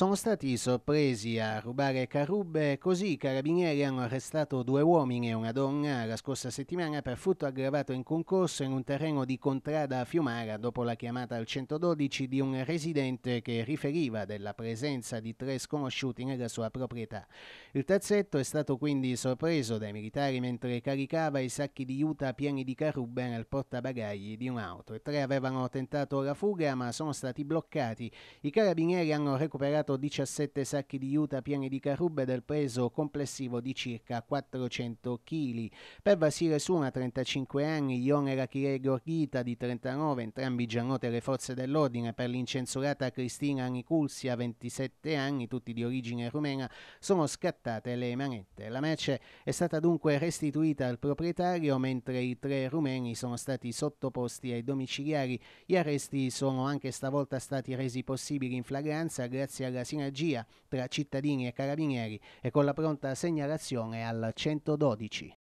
sono stati sorpresi a rubare carrubbe, così i carabinieri hanno arrestato due uomini e una donna la scorsa settimana per furto aggravato in concorso in un terreno di Contrada a Fiumara dopo la chiamata al 112 di un residente che riferiva della presenza di tre sconosciuti nella sua proprietà. Il terzetto è stato quindi sorpreso dai militari mentre caricava i sacchi di juta pieni di carrubbe nel portabagagli di un'auto. I tre avevano tentato la fuga ma sono stati bloccati. I carabinieri hanno recuperato sequestrato 17 sacchi di juta pieni di carrube del peso complessivo di circa 400 kg. Per Vasile Suna, 35 anni, Ion Erachire Gorghita, di 39, entrambi già note alle forze dell'ordine, per l'incensurata Cristina Niculsia, 27 anni, tutti di origine rumena, sono scattate le manette. La merce è stata dunque restituita al proprietario, mentre i tre rumeni sono stati sottoposti ai domiciliari. Gli arresti sono anche stavolta stati resi possibili in flagranza grazie a la sinergia tra cittadini e carabinieri e con la pronta segnalazione al 112.